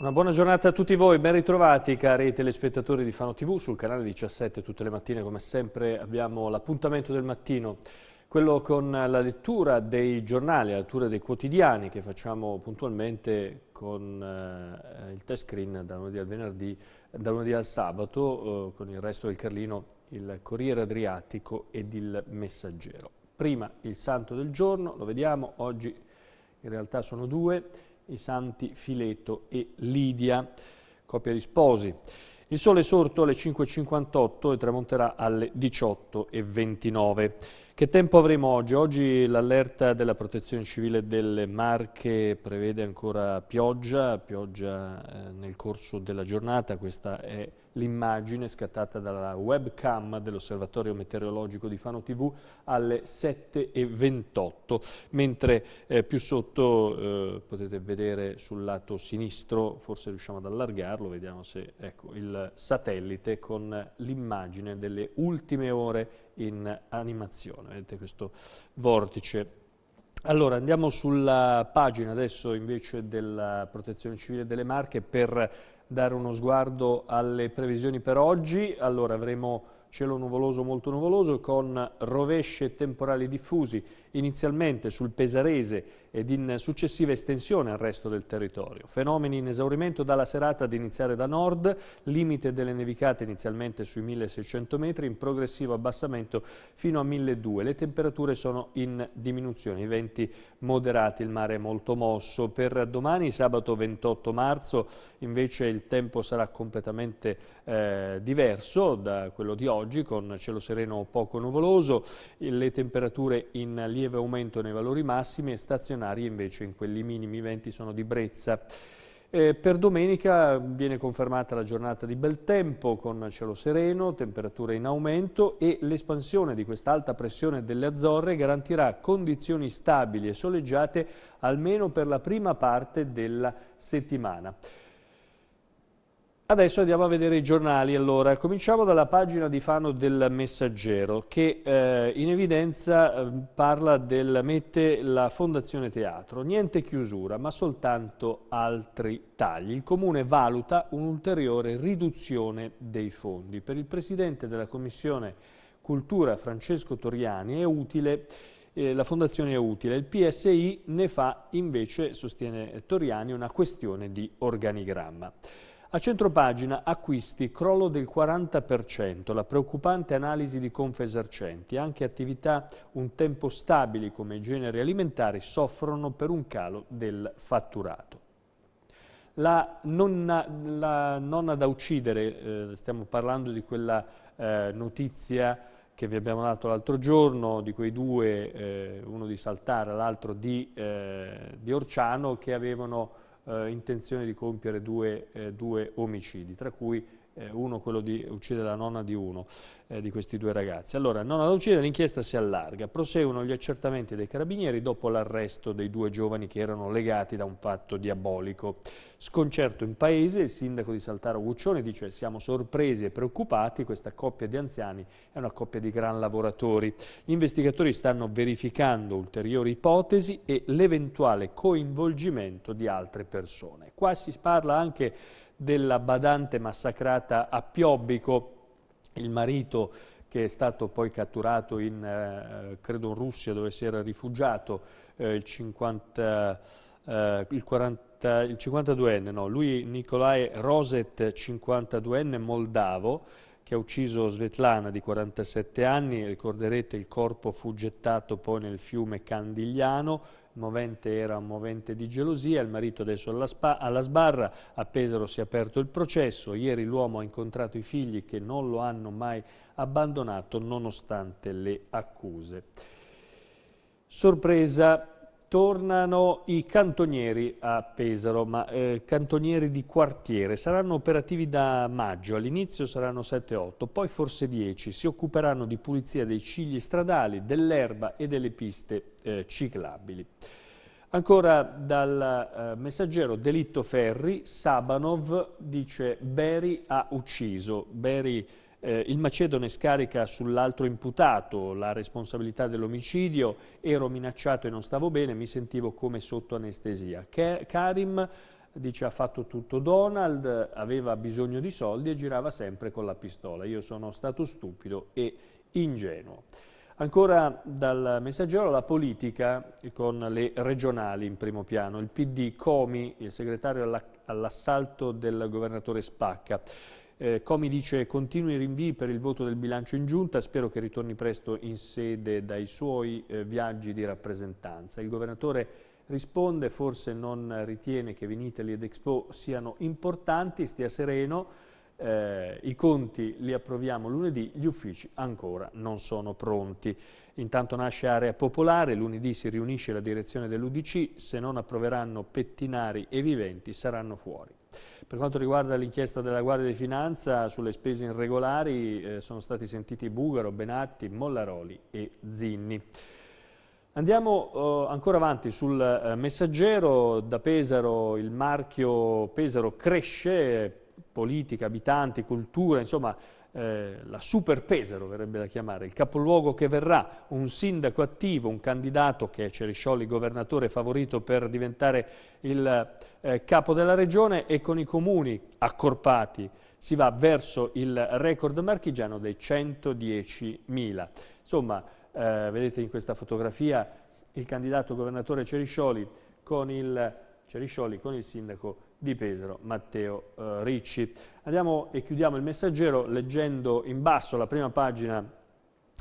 Una buona giornata a tutti voi, ben ritrovati cari telespettatori di Fano TV sul canale 17 tutte le mattine come sempre abbiamo l'appuntamento del mattino quello con la lettura dei giornali, la lettura dei quotidiani che facciamo puntualmente con eh, il test screen da lunedì al venerdì, da lunedì al sabato, eh, con il resto del Carlino il Corriere Adriatico ed il Messaggero. Prima il santo del giorno, lo vediamo, oggi in realtà sono due, i santi Fileto e Lidia, coppia di sposi. Il sole è sorto alle 5.58 e tramonterà alle 18.29. Che tempo avremo oggi? Oggi l'allerta della protezione civile delle Marche prevede ancora pioggia, pioggia eh, nel corso della giornata, questa è l'immagine scattata dalla webcam dell'osservatorio meteorologico di Fano TV alle 7.28, mentre eh, più sotto eh, potete vedere sul lato sinistro, forse riusciamo ad allargarlo, vediamo se, ecco, il satellite con l'immagine delle ultime ore in animazione, vedete questo vortice allora, andiamo sulla pagina adesso invece della Protezione Civile delle Marche per dare uno sguardo alle previsioni per oggi. Allora avremo cielo nuvoloso molto nuvoloso con rovesce temporali diffusi inizialmente sul Pesarese ed in successiva estensione al resto del territorio. Fenomeni in esaurimento dalla serata ad iniziare da nord, limite delle nevicate inizialmente sui 1600 metri, in progressivo abbassamento fino a 1200. Le temperature sono in diminuzione, i venti moderati, il mare è molto mosso. Per domani, sabato 28 marzo, invece il tempo sarà completamente eh, diverso da quello di oggi oggi con cielo sereno poco nuvoloso, le temperature in lieve aumento nei valori massimi e stazionarie invece in quelli minimi, i venti sono di brezza. Eh, per domenica viene confermata la giornata di bel tempo con cielo sereno, temperature in aumento e l'espansione di quest'alta pressione delle Azzorre garantirà condizioni stabili e soleggiate almeno per la prima parte della settimana. Adesso andiamo a vedere i giornali allora. Cominciamo dalla pagina di Fano del Messaggero che eh, in evidenza ehm, parla del mette la Fondazione Teatro. Niente chiusura ma soltanto altri tagli. Il Comune valuta un'ulteriore riduzione dei fondi. Per il Presidente della Commissione Cultura Francesco Toriani è utile eh, la fondazione è utile. Il PSI ne fa invece, sostiene Toriani, una questione di organigramma. A centropagina acquisti, crollo del 40%, la preoccupante analisi di Confesercenti. Anche attività un tempo stabili come i generi alimentari soffrono per un calo del fatturato. La nonna, la nonna da uccidere, eh, stiamo parlando di quella eh, notizia che vi abbiamo dato l'altro giorno, di quei due, eh, uno di Saltara, l'altro di, eh, di Orciano, che avevano eh, intenzione di compiere due, eh, due omicidi, tra cui eh, uno quello di uccidere la nonna di uno eh, di questi due ragazzi. Allora, nonna da uccidere, l'inchiesta si allarga, proseguono gli accertamenti dei carabinieri dopo l'arresto dei due giovani che erano legati da un fatto diabolico. Sconcerto in paese, il sindaco di Saltaro Guccione dice siamo sorpresi e preoccupati, questa coppia di anziani è una coppia di gran lavoratori. Gli investigatori stanno verificando ulteriori ipotesi e l'eventuale coinvolgimento di altre persone. Qua si parla anche della badante massacrata a Piobbico, il marito che è stato poi catturato in, eh, credo, Russia dove si era rifugiato, eh, il, 50, eh, il, 40, il 52enne, no, lui Nicolai Roset, 52enne, moldavo, che ha ucciso Svetlana di 47 anni, ricorderete il corpo fu gettato poi nel fiume Candigliano, movente era un movente di gelosia, il marito adesso alla, spa, alla sbarra, a Pesaro si è aperto il processo, ieri l'uomo ha incontrato i figli che non lo hanno mai abbandonato nonostante le accuse. Sorpresa tornano i cantonieri a Pesaro, ma eh, cantonieri di quartiere. Saranno operativi da maggio, all'inizio saranno 7-8, poi forse 10. Si occuperanno di pulizia dei cigli stradali, dell'erba e delle piste eh, ciclabili. Ancora dal eh, messaggero Delitto Ferri, Sabanov dice Beri ha ucciso. Beri eh, il Macedone scarica sull'altro imputato la responsabilità dell'omicidio, ero minacciato e non stavo bene, mi sentivo come sotto anestesia. Ke Karim dice ha fatto tutto Donald, aveva bisogno di soldi e girava sempre con la pistola. Io sono stato stupido e ingenuo. Ancora dal messaggero la politica con le regionali in primo piano. Il PD Comi, il segretario all'assalto del governatore Spacca. Eh, Comi dice continui rinvii per il voto del bilancio in giunta, spero che ritorni presto in sede dai suoi eh, viaggi di rappresentanza. Il governatore risponde, forse non ritiene che Vinitali ed Expo siano importanti, stia sereno, eh, i conti li approviamo lunedì, gli uffici ancora non sono pronti. Intanto nasce Area Popolare, lunedì si riunisce la direzione dell'Udc, se non approveranno pettinari e viventi saranno fuori. Per quanto riguarda l'inchiesta della Guardia di Finanza, sulle spese irregolari eh, sono stati sentiti Bugaro, Benatti, Mollaroli e Zinni. Andiamo eh, ancora avanti sul eh, messaggero, da Pesaro il marchio Pesaro cresce, politica, abitanti, cultura, insomma eh, la super Pesaro verrebbe da chiamare, il capoluogo che verrà, un sindaco attivo, un candidato che è Ceriscioli, governatore favorito per diventare il eh, capo della regione e con i comuni accorpati si va verso il record marchigiano dei 110.000. Insomma, eh, vedete in questa fotografia il candidato governatore Ceriscioli con il, Ceriscioli con il sindaco di Pesaro, Matteo eh, Ricci. Andiamo e chiudiamo il messaggero leggendo in basso la prima pagina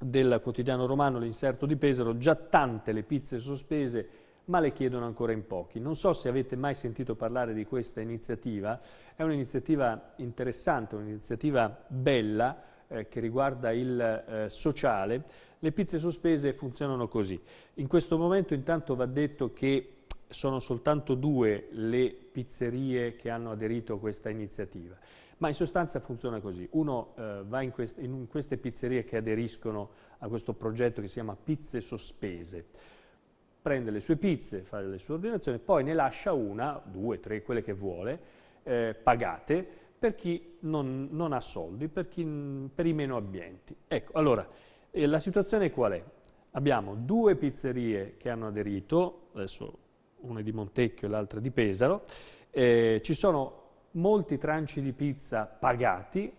del quotidiano romano, l'inserto di Pesaro, già tante le pizze sospese ma le chiedono ancora in pochi. Non so se avete mai sentito parlare di questa iniziativa, è un'iniziativa interessante, un'iniziativa bella eh, che riguarda il eh, sociale. Le pizze sospese funzionano così. In questo momento intanto va detto che sono soltanto due le pizzerie che hanno aderito a questa iniziativa, ma in sostanza funziona così. Uno eh, va in, quest in queste pizzerie che aderiscono a questo progetto che si chiama Pizze Sospese, prende le sue pizze, fa le sue ordinazioni, poi ne lascia una, due, tre, quelle che vuole, eh, pagate per chi non, non ha soldi, per, chi, per i meno abbienti. Ecco, allora, eh, la situazione qual è? Abbiamo due pizzerie che hanno aderito, adesso una di Montecchio e l'altra di Pesaro, eh, ci sono molti tranci di pizza pagati,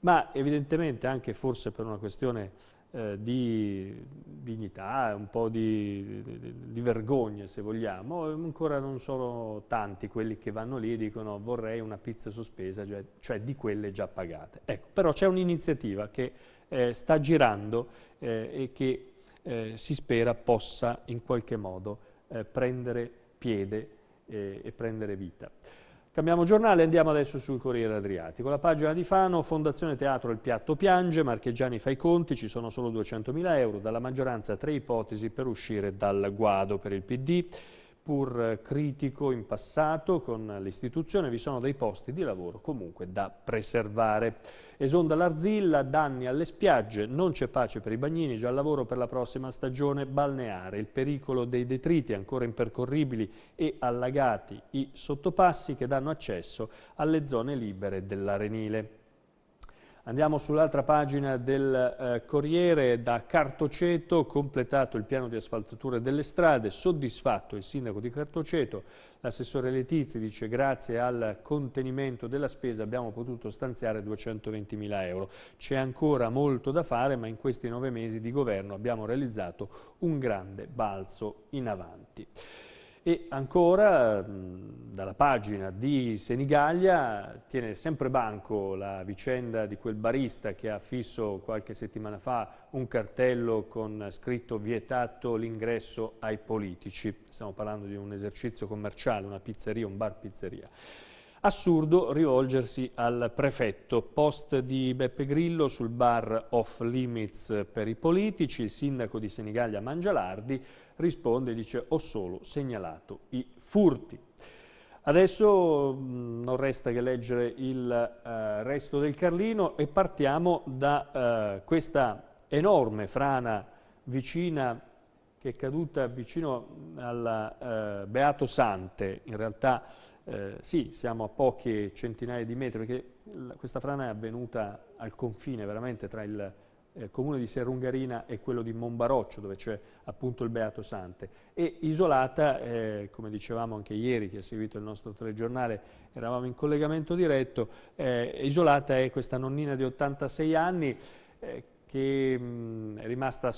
ma evidentemente anche forse per una questione eh, di dignità, un po' di, di, vergogna se vogliamo, ancora non sono tanti quelli che vanno lì e dicono vorrei una pizza sospesa, cioè, cioè di quelle già pagate. Ecco, però c'è un'iniziativa che eh, sta girando eh, e che eh, si spera possa in qualche modo eh, prendere piede e, eh, e prendere vita. Cambiamo giornale andiamo adesso sul Corriere Adriatico. La pagina di Fano, Fondazione Teatro Il Piatto Piange, Marchegiani fa i conti, ci sono solo 200.000 euro, dalla maggioranza tre ipotesi per uscire dal guado per il PD pur critico in passato con l'istituzione, vi sono dei posti di lavoro comunque da preservare. Esonda l'arzilla, danni alle spiagge, non c'è pace per i bagnini, già al lavoro per la prossima stagione balneare, il pericolo dei detriti ancora impercorribili e allagati, i sottopassi che danno accesso alle zone libere dell'Arenile. Andiamo sull'altra pagina del eh, Corriere, da Cartoceto, completato il piano di asfaltatura delle strade, soddisfatto il sindaco di Cartoceto, l'assessore Letizia dice grazie al contenimento della spesa abbiamo potuto stanziare 220 mila euro. C'è ancora molto da fare ma in questi nove mesi di governo abbiamo realizzato un grande balzo in avanti. E ancora mm, dalla pagina di Senigallia tiene sempre banco la vicenda di quel barista che ha fisso qualche settimana fa un cartello con scritto vietato l'ingresso ai politici. Stiamo parlando di un esercizio commerciale, una pizzeria, un bar pizzeria. Assurdo rivolgersi al prefetto. Post di Beppe Grillo sul bar off limits per i politici. Il sindaco di Senigallia Mangialardi risponde e dice ho solo segnalato i furti. Adesso non resta che leggere il eh, resto del Carlino e partiamo da eh, questa enorme frana vicina che è caduta vicino al eh, Beato Sante, in realtà eh, sì, siamo a poche centinaia di metri, perché questa frana è avvenuta al confine veramente tra il eh, comune di Serrungarina e quello di Monbaroccio, dove c'è appunto il Beato Sante, e isolata, eh, come dicevamo anche ieri, che ha seguito il nostro telegiornale, eravamo in collegamento diretto, eh, isolata è questa nonnina di 86 anni, eh, che mh, mm, è rimasta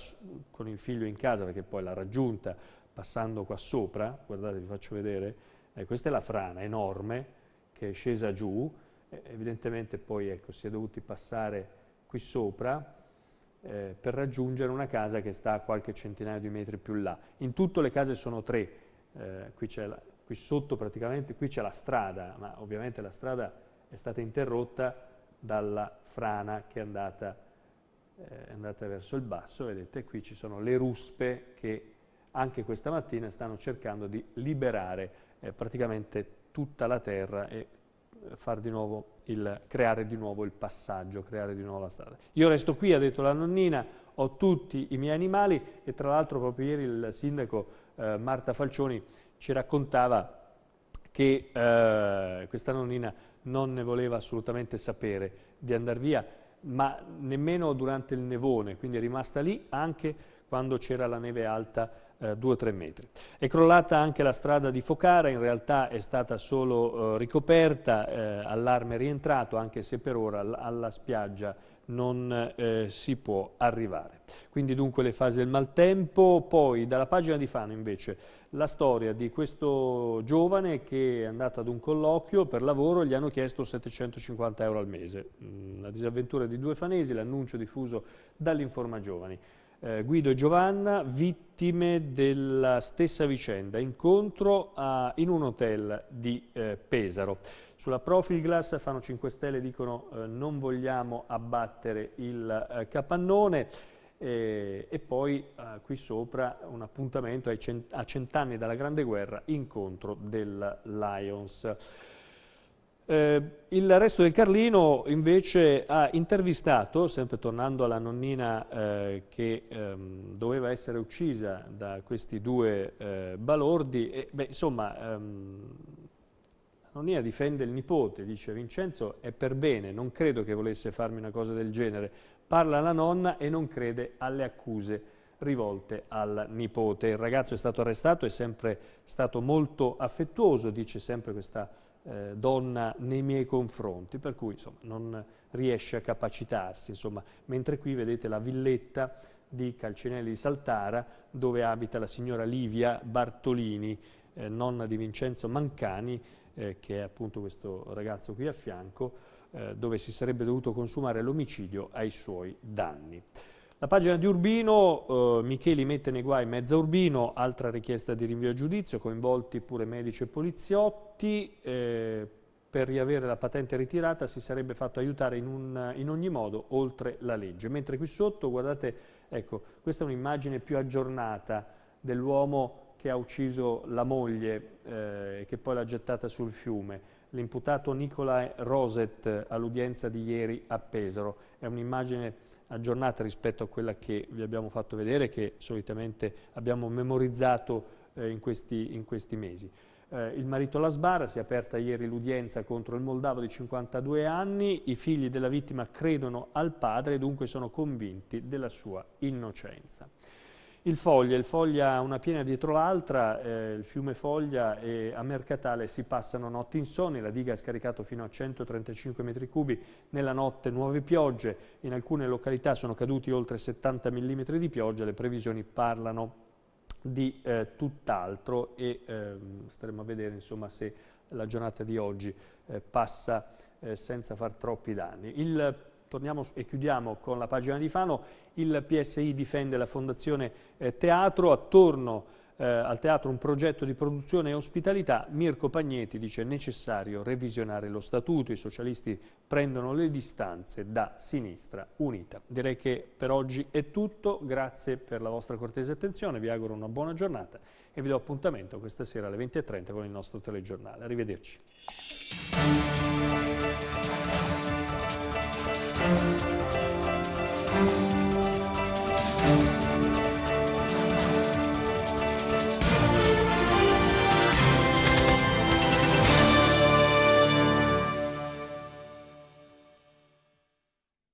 con il figlio in casa, perché poi l'ha raggiunta, passando qua sopra, guardate vi faccio vedere, eh, questa è la frana enorme che è scesa giù, eh, evidentemente poi ecco, si è dovuti passare qui sopra eh, per raggiungere una casa che sta a qualche centinaio di metri più là. In tutto le case sono tre, eh, qui, la, qui, sotto praticamente, qui c'è la strada, ma ovviamente la strada è stata interrotta dalla frana che è andata, eh, è andata verso il basso, vedete qui ci sono le ruspe che anche questa mattina stanno cercando di liberare eh, praticamente tutta la terra e eh, di il, creare di nuovo il passaggio, creare di nuovo la strada. Io resto qui, ha detto la nonnina, ho tutti i miei animali e tra l'altro proprio ieri il sindaco eh, Marta Falcioni ci raccontava che eh, questa nonnina non ne voleva assolutamente sapere di andare via, ma nemmeno durante il nevone, quindi è rimasta lì anche quando c'era la neve alta 2-3 eh, metri. È crollata anche la strada di Focara, in realtà è stata solo eh, ricoperta, eh, allarme rientrato, anche se per ora alla spiaggia non eh, si può arrivare. Quindi dunque le fasi del maltempo, poi dalla pagina di Fano invece la storia di questo giovane che è andato ad un colloquio per lavoro gli hanno chiesto 750 euro al mese. Mm, la disavventura di due fanesi, l'annuncio diffuso dall'Informa Giovani eh, Guido e Giovanna, vittime della stessa vicenda, incontro a, in un hotel di eh, Pesaro. Sulla Profil Glass fanno 5 stelle, dicono eh, non vogliamo abbattere il eh, capannone. E, e poi eh, qui sopra un appuntamento cent a cent'anni dalla Grande Guerra, incontro del Lions. Eh, il resto del Carlino invece ha intervistato, sempre tornando alla nonnina eh, che ehm, doveva essere uccisa da questi due eh, balordi, e, beh, insomma ehm, la nonnina difende il nipote, dice Vincenzo è per bene, non credo che volesse farmi una cosa del genere, parla la nonna e non crede alle accuse rivolte al nipote. Il ragazzo è stato arrestato, è sempre stato molto affettuoso, dice sempre questa eh, donna nei miei confronti, per cui insomma, non riesce a capacitarsi. Insomma. Mentre qui vedete la villetta di Calcinelli di Saltara, dove abita la signora Livia Bartolini, eh, nonna di Vincenzo Mancani, eh, che è appunto questo ragazzo qui a fianco, eh, dove si sarebbe dovuto consumare l'omicidio ai suoi danni. La pagina di Urbino, eh, Micheli mette nei guai mezza Urbino, altra richiesta di rinvio a giudizio, coinvolti pure medici e poliziotti, eh, per riavere la patente ritirata si sarebbe fatto aiutare in, un, in ogni modo oltre la legge. Mentre qui sotto, guardate, ecco, questa è un'immagine più aggiornata dell'uomo che ha ucciso la moglie eh, e eh, che poi l'ha gettata sul fiume l'imputato Nicolae Roset all'udienza di ieri a Pesaro. È un'immagine aggiornata rispetto a quella che vi abbiamo fatto vedere, che solitamente abbiamo memorizzato eh, in, questi, in, questi, mesi. Eh, il marito Lasbar si è aperta ieri l'udienza contro il moldavo di 52 anni, i figli della vittima credono al padre e dunque sono convinti della sua innocenza. Il Foglia, il Foglia una piena dietro l'altra, eh, il fiume Foglia e a Mercatale si passano notti insonni, la diga ha scaricato fino a 135 metri cubi, nella notte nuove piogge, in alcune località sono caduti oltre 70 mm di pioggia, le previsioni parlano di eh, tutt'altro e eh, staremo a vedere insomma, se la giornata di oggi eh, passa eh, senza far troppi danni. Il torniamo e chiudiamo con la pagina di Fano, il PSI difende la Fondazione eh, Teatro, attorno eh, al teatro un progetto di produzione e ospitalità, Mirko Pagneti dice necessario revisionare lo statuto, i socialisti prendono le distanze da sinistra unita. Direi che per oggi è tutto, grazie per la vostra cortese attenzione, vi auguro una buona giornata e vi do appuntamento questa sera alle 20.30 con il nostro telegiornale. Arrivederci.